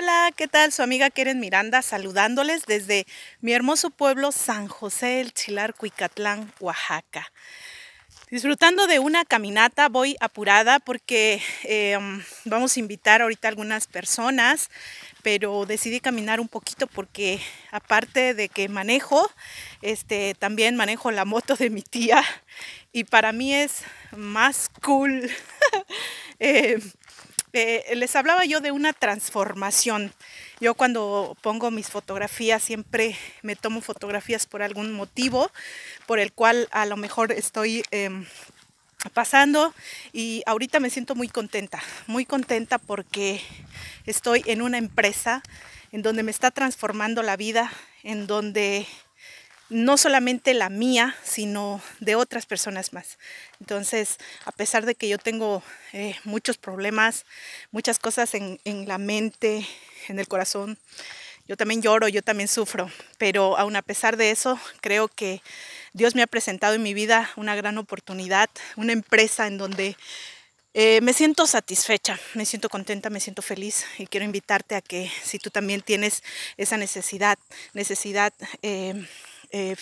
Hola, ¿qué tal? Su amiga Keren Miranda saludándoles desde mi hermoso pueblo San José el Chilar, Cuicatlán, Oaxaca. Disfrutando de una caminata, voy apurada porque em, vamos a invitar ahorita algunas personas, pero decidí caminar un poquito porque aparte de que manejo, este, también manejo la moto de mi tía y para mí es más cool. Em, eh, les hablaba yo de una transformación. Yo cuando pongo mis fotografías siempre me tomo fotografías por algún motivo por el cual a lo mejor estoy... Em, pasando y ahorita me siento muy contenta, muy contenta porque estoy en una empresa en donde me está transformando la vida, en donde no solamente la mía, sino de otras personas más. Entonces, a pesar de que yo tengo eh, muchos problemas, muchas cosas en, la mente, en el corazón, yo también lloro, yo también sufro, pero aún a pesar de eso, creo que Dios me ha presentado en mi vida una gran oportunidad, una empresa en donde eh, me siento satisfecha, me siento contenta, me siento feliz y quiero invitarte a que si tú también tienes esa necesidad, necesidad... Eh, eh,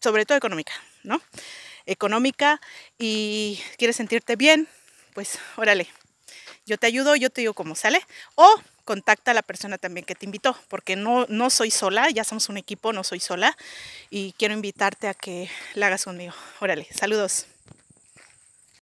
sobre todo económica, ¿no? Económica y quieres sentirte bien, pues órale, yo te ayudo, yo te digo cómo sale. O contacta a la persona también que te invitó, porque no, no soy sola, ya somos un equipo, no soy sola y quiero invitarte a que la hagas conmigo. Órale, saludos.